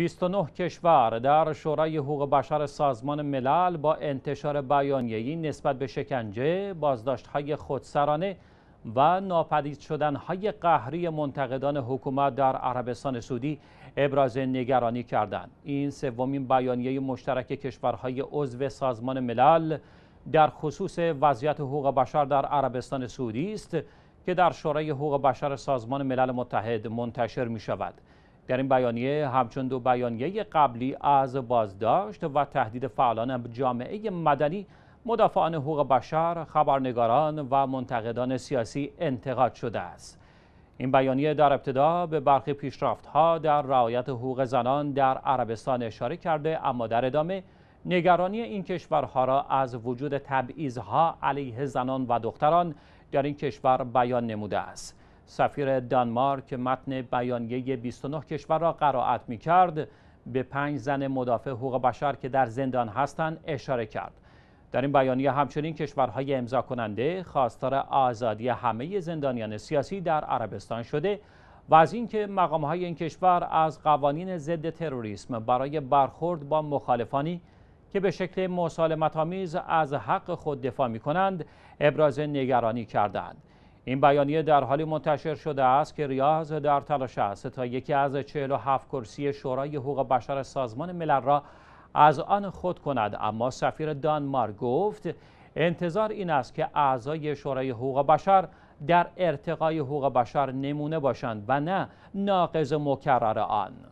29 کشور در شورای حقوق بشر سازمان ملل با انتشار بیانیه‌ای نسبت به شکنجه، بازداشت‌های خودسرانه و ناپدید شدن‌های قهری منتقدان حکومت در عربستان سعودی ابراز نگرانی کردند. این سومین بیانیه مشترک کشورهای عضو سازمان ملل در خصوص وضعیت حقوق بشر در عربستان سعودی است که در شورای حقوق بشر سازمان ملل متحد منتشر می شود. در این بیانیه همچون دو بیانیه قبلی از بازداشت و تهدید فعالان جامعه مدنی مدافعان حقوق بشر، خبرنگاران و منتقدان سیاسی انتقاد شده است. این بیانیه در ابتدا به برخی پیشرفتها در رعایت حقوق زنان در عربستان اشاره کرده اما در ادامه نگرانی این کشورها را از وجود تبعیض‌ها علیه زنان و دختران در این کشور بیان نموده است. سفیر دانمارک متن بیانیه 29 کشور را قرائت می کرد به پنج زن مدافع حقوق بشر که در زندان هستند اشاره کرد در این بیانیه همچنین کشورهای امضا کننده خواستار آزادی همه زندانیان سیاسی در عربستان شده و از اینکه مقامهای این کشور از قوانین ضد تروریسم برای برخورد با مخالفانی که به شکل مسالمت‌آمیز از حق خود دفاع می کنند ابراز نگرانی کردند این بیانیه در حالی منتشر شده است که ریاض در تلاش است تا یکی از 47 کرسی شورای حقوق بشر سازمان ملل را از آن خود کند اما سفیر دانمارک گفت انتظار این است که اعضای شورای حقوق بشر در ارتقای حقوق بشر نمونه باشند و نه ناقض مکرر آن